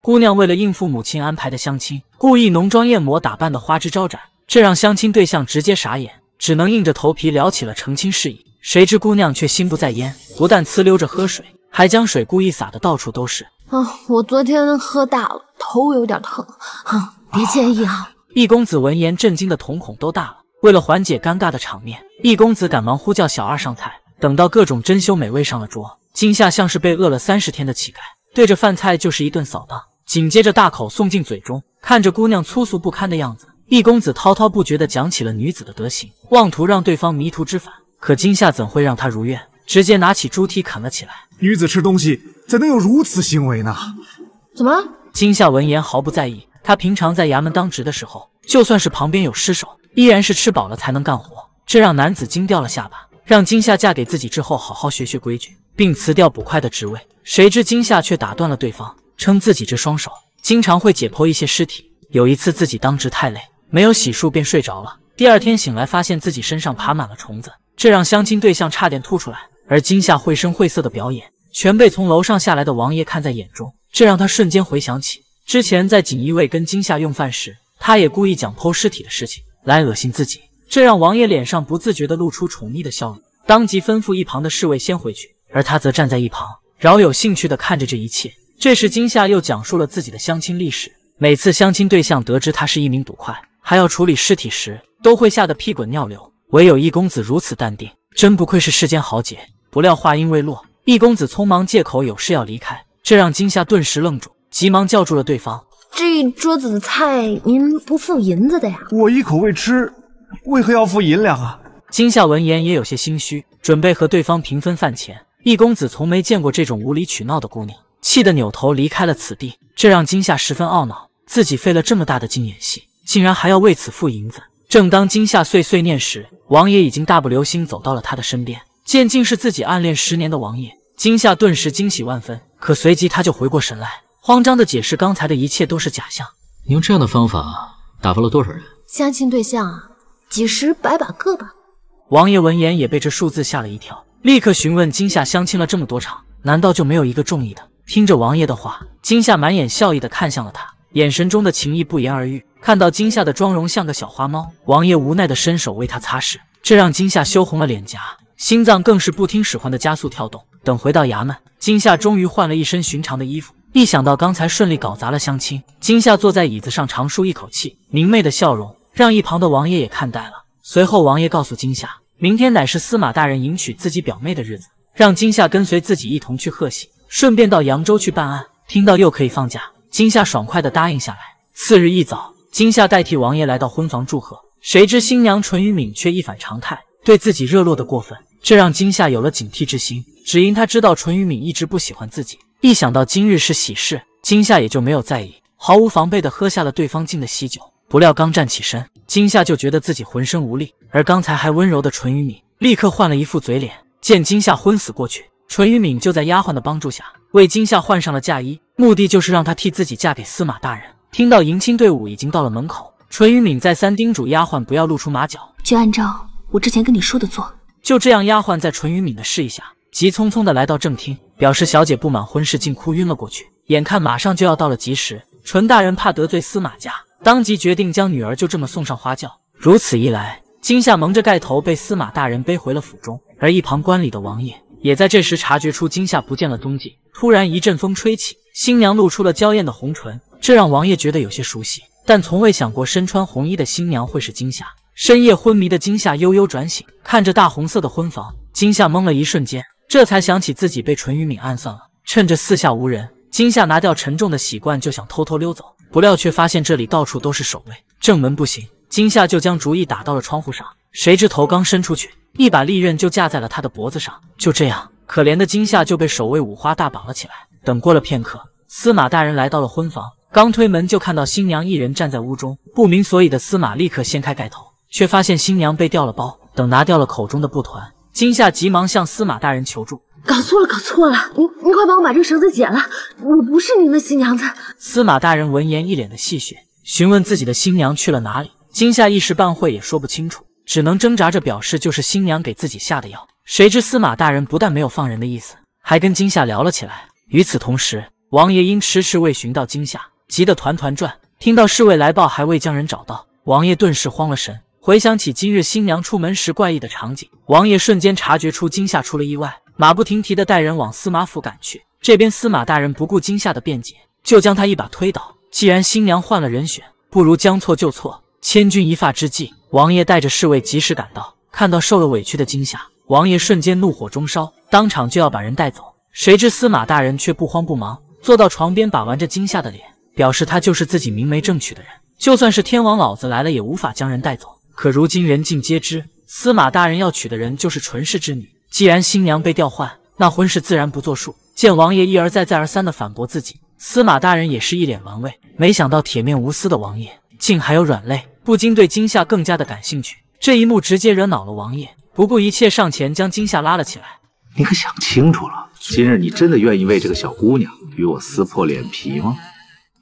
姑娘为了应付母亲安排的相亲，故意浓妆艳抹打扮的花枝招展，这让相亲对象直接傻眼，只能硬着头皮聊起了成亲事宜。谁知姑娘却心不在焉，不但呲溜着喝水，还将水故意洒的到处都是。啊，我昨天喝大了，头有点疼，啊，别介意啊。易公子闻言震惊的瞳孔都大了。为了缓解尴尬的场面，易公子赶忙呼叫小二上菜。等到各种珍馐美味上了桌，金夏像是被饿了三十天的乞丐，对着饭菜就是一顿扫荡。紧接着大口送进嘴中，看着姑娘粗俗不堪的样子，易公子滔滔不绝地讲起了女子的德行，妄图让对方迷途知返。可今夏怎会让他如愿，直接拿起猪蹄啃了起来。女子吃东西怎能有如此行为呢？怎么？今夏闻言毫不在意。他平常在衙门当值的时候，就算是旁边有尸首，依然是吃饱了才能干活。这让男子惊掉了下巴，让今夏嫁给自己之后好好学学规矩，并辞掉捕快的职位。谁知今夏却打断了对方。称自己这双手经常会解剖一些尸体。有一次自己当值太累，没有洗漱便睡着了。第二天醒来，发现自己身上爬满了虫子，这让相亲对象差点吐出来。而惊夏绘声绘色的表演，全被从楼上下来的王爷看在眼中，这让他瞬间回想起之前在锦衣卫跟惊夏用饭时，他也故意讲剖尸体的事情来恶心自己。这让王爷脸上不自觉的露出宠溺的笑容，当即吩咐一旁的侍卫先回去，而他则站在一旁饶有兴趣的看着这一切。这时，金夏又讲述了自己的相亲历史。每次相亲对象得知他是一名赌快，还要处理尸体时，都会吓得屁滚尿流。唯有一公子如此淡定，真不愧是世间豪杰。不料话音未落，易公子匆忙借口有事要离开，这让金夏顿时愣住，急忙叫住了对方：“这一桌子的菜，您不付银子的呀？”“我一口未吃，为何要付银两啊？”金夏闻言也有些心虚，准备和对方平分饭钱。易公子从没见过这种无理取闹的姑娘。气得扭头离开了此地，这让金夏十分懊恼，自己费了这么大的劲演戏，竟然还要为此付银子。正当金夏碎碎念时，王爷已经大步流星走到了他的身边，见竟是自己暗恋十年的王爷，金夏顿时惊喜万分。可随即他就回过神来，慌张地解释刚才的一切都是假象。你用这样的方法打发了多少人？相亲对象啊，几十百把个吧。王爷闻言也被这数字吓了一跳，立刻询问金夏相亲了这么多场，难道就没有一个中意的？听着王爷的话，金夏满眼笑意的看向了他，眼神中的情意不言而喻。看到金夏的妆容像个小花猫，王爷无奈的伸手为她擦拭，这让金夏羞红了脸颊，心脏更是不听使唤的加速跳动。等回到衙门，金夏终于换了一身寻常的衣服。一想到刚才顺利搞砸了相亲，金夏坐在椅子上长舒一口气，明媚的笑容让一旁的王爷也看呆了。随后，王爷告诉金夏，明天乃是司马大人迎娶自己表妹的日子，让金夏跟随自己一同去贺喜。顺便到扬州去办案，听到又可以放假，金夏爽快的答应下来。次日一早，金夏代替王爷来到婚房祝贺，谁知新娘淳于敏却一反常态，对自己热络的过分，这让金夏有了警惕之心。只因他知道淳于敏一直不喜欢自己，一想到今日是喜事，金夏也就没有在意，毫无防备的喝下了对方敬的喜酒。不料刚站起身，金夏就觉得自己浑身无力，而刚才还温柔的淳于敏立刻换了一副嘴脸，见金夏昏死过去。淳于敏就在丫鬟的帮助下为金夏换上了嫁衣，目的就是让她替自己嫁给司马大人。听到迎亲队伍已经到了门口，淳于敏再三叮嘱丫鬟不要露出马脚，就按照我之前跟你说的做。就这样，丫鬟在淳于敏的示意下，急匆匆的来到正厅，表示小姐不满婚事，竟哭晕了过去。眼看马上就要到了吉时，淳大人怕得罪司马家，当即决定将女儿就这么送上花轿。如此一来，金夏蒙着盖头被司马大人背回了府中，而一旁观礼的王爷。也在这时察觉出惊吓不见了踪迹，突然一阵风吹起，新娘露出了娇艳的红唇，这让王爷觉得有些熟悉，但从未想过身穿红衣的新娘会是惊吓。深夜昏迷的惊吓悠悠转醒，看着大红色的婚房，惊吓懵了一瞬间，这才想起自己被淳于敏暗算了。趁着四下无人，惊吓拿掉沉重的喜冠，就想偷偷溜走，不料却发现这里到处都是守卫，正门不行，惊吓就将主意打到了窗户上。谁知头刚伸出去，一把利刃就架在了他的脖子上。就这样，可怜的金夏就被守卫五花大绑了起来。等过了片刻，司马大人来到了婚房，刚推门就看到新娘一人站在屋中，不明所以的司马立刻掀开盖头，却发现新娘被掉了包。等拿掉了口中的布团，金夏急忙向司马大人求助：“搞错了，搞错了，您您快帮我把这绳子解了，我不是您的新娘子。”司马大人闻言一脸的戏谑，询问自己的新娘去了哪里。金夏一时半会也说不清楚。只能挣扎着表示，就是新娘给自己下的药。谁知司马大人不但没有放人的意思，还跟金夏聊了起来。与此同时，王爷因迟迟未寻到金夏，急得团团转。听到侍卫来报还未将人找到，王爷顿时慌了神。回想起今日新娘出门时怪异的场景，王爷瞬间察觉出金夏出了意外，马不停蹄的带人往司马府赶去。这边司马大人不顾金夏的辩解，就将他一把推倒。既然新娘换了人选，不如将错就错。千钧一发之际，王爷带着侍卫及时赶到，看到受了委屈的金夏，王爷瞬间怒火中烧，当场就要把人带走。谁知司马大人却不慌不忙，坐到床边把玩着金夏的脸，表示他就是自己明媒正娶的人，就算是天王老子来了也无法将人带走。可如今人尽皆知，司马大人要娶的人就是纯氏之女。既然新娘被调换，那婚事自然不作数。见王爷一而再再而三的反驳自己，司马大人也是一脸玩味，没想到铁面无私的王爷。竟还有软肋，不禁对金夏更加的感兴趣。这一幕直接惹恼了王爷，不顾一切上前将金夏拉了起来。你可想清楚了，今日你真的愿意为这个小姑娘与我撕破脸皮吗？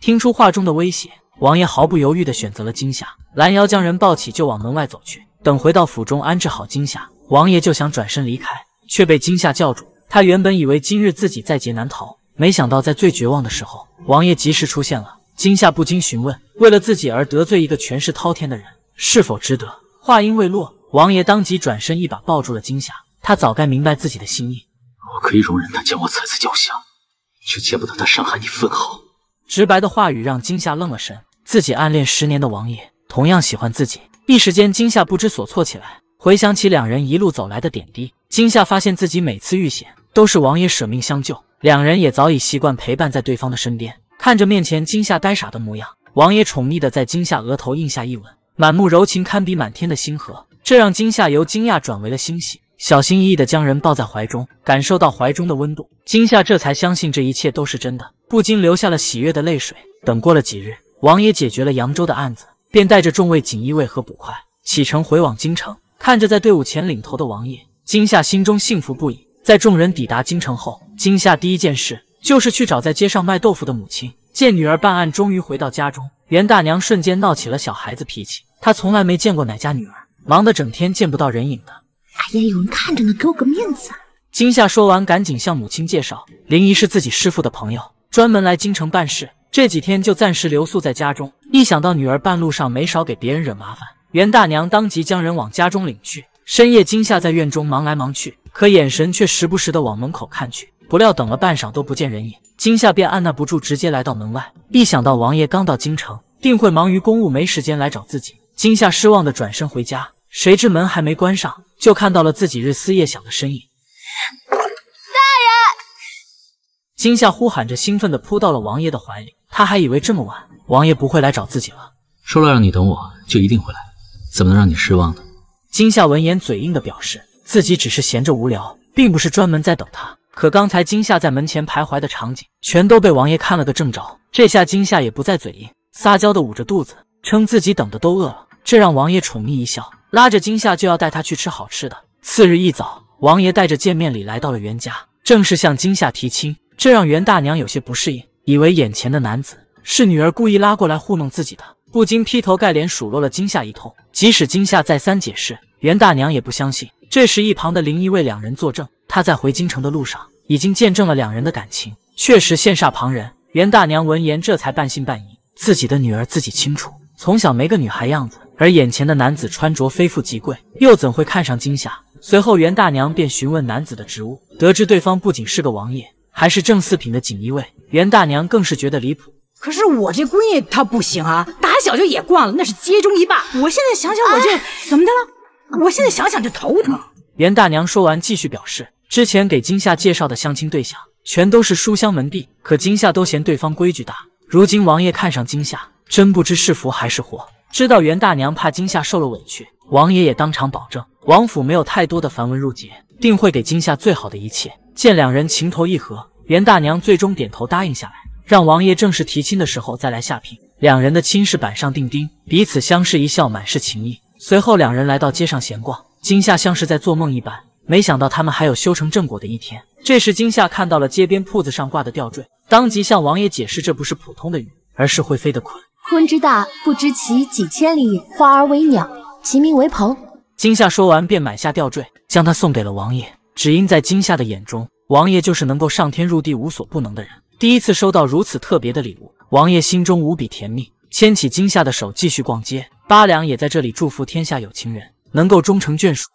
听出话中的威胁，王爷毫不犹豫的选择了金夏，拦腰将人抱起就往门外走去。等回到府中安置好金夏，王爷就想转身离开，却被金夏叫住。他原本以为今日自己在劫难逃，没想到在最绝望的时候，王爷及时出现了。今夏不禁询问：“为了自己而得罪一个权势滔天的人，是否值得？”话音未落，王爷当即转身，一把抱住了今夏。他早该明白自己的心意。我可以容忍他将我踩在脚下，却见不得他伤害你分毫。直白的话语让今夏愣了神。自己暗恋十年的王爷，同样喜欢自己。一时间，今夏不知所措起来。回想起两人一路走来的点滴，今夏发现自己每次遇险都是王爷舍命相救，两人也早已习惯陪伴在对方的身边。看着面前惊吓呆傻的模样，王爷宠溺的在惊吓额头印下一吻，满目柔情堪比满天的星河，这让惊吓由惊讶转为了欣喜，小心翼翼的将人抱在怀中，感受到怀中的温度，惊吓这才相信这一切都是真的，不禁流下了喜悦的泪水。等过了几日，王爷解决了扬州的案子，便带着众位锦衣卫和捕快启程回往京城。看着在队伍前领头的王爷，惊吓心中幸福不已。在众人抵达京城后，惊吓第一件事。就是去找在街上卖豆腐的母亲，见女儿办案，终于回到家中。袁大娘瞬间闹起了小孩子脾气，她从来没见过哪家女儿忙得整天见不到人影的。哎呀，有人看着呢，给我个面子。惊夏说完，赶紧向母亲介绍，林姨是自己师傅的朋友，专门来京城办事，这几天就暂时留宿在家中。一想到女儿半路上没少给别人惹麻烦，袁大娘当即将人往家中领去。深夜，惊夏在院中忙来忙去，可眼神却时不时的往门口看去。不料等了半晌都不见人影，今夏便按捺不住，直接来到门外。一想到王爷刚到京城，定会忙于公务，没时间来找自己，今夏失望的转身回家。谁知门还没关上，就看到了自己日思夜想的身影。大人！今夏呼喊着，兴奋的扑到了王爷的怀里。他还以为这么晚，王爷不会来找自己了。说了让你等我，就一定会来，怎么能让你失望呢？今夏闻言，嘴硬的表示自己只是闲着无聊，并不是专门在等他。可刚才金夏在门前徘徊的场景，全都被王爷看了个正着。这下金夏也不再嘴硬，撒娇的捂着肚子，称自己等的都饿了。这让王爷宠溺一笑，拉着金夏就要带他去吃好吃的。次日一早，王爷带着见面礼来到了袁家，正式向金夏提亲。这让袁大娘有些不适应，以为眼前的男子是女儿故意拉过来糊弄自己的，不禁劈头盖脸数落了金夏一通。即使金夏再三解释，袁大娘也不相信。这时，一旁的林一为两人作证。他在回京城的路上，已经见证了两人的感情，确实羡煞旁人。袁大娘闻言，这才半信半疑。自己的女儿自己清楚，从小没个女孩样子，而眼前的男子穿着非富即贵，又怎会看上金霞？随后，袁大娘便询问男子的职务，得知对方不仅是个王爷，还是正四品的锦衣卫，袁大娘更是觉得离谱。可是我这闺女她不行啊，打小就野惯了，那是街中一霸。我现在想想，我就怎么的了？我现在想想就头疼。袁大娘说完，继续表示，之前给金夏介绍的相亲对象全都是书香门第，可金夏都嫌对方规矩大。如今王爷看上金夏，真不知是福还是祸。知道袁大娘怕金夏受了委屈，王爷也当场保证，王府没有太多的繁文缛节，定会给金夏最好的一切。见两人情投意合，袁大娘最终点头答应下来，让王爷正式提亲的时候再来下聘，两人的亲事板上钉钉。彼此相视一笑，满是情意。随后两人来到街上闲逛。今夏像是在做梦一般，没想到他们还有修成正果的一天。这时，今夏看到了街边铺子上挂的吊坠，当即向王爷解释：“这不是普通的鱼，而是会飞的鲲。鲲之大，不知其几千里，化而为鸟，其名为鹏。”今夏说完，便买下吊坠，将它送给了王爷。只因在今夏的眼中，王爷就是能够上天入地、无所不能的人。第一次收到如此特别的礼物，王爷心中无比甜蜜，牵起今夏的手继续逛街。八两也在这里祝福天下有情人。能够终成眷属。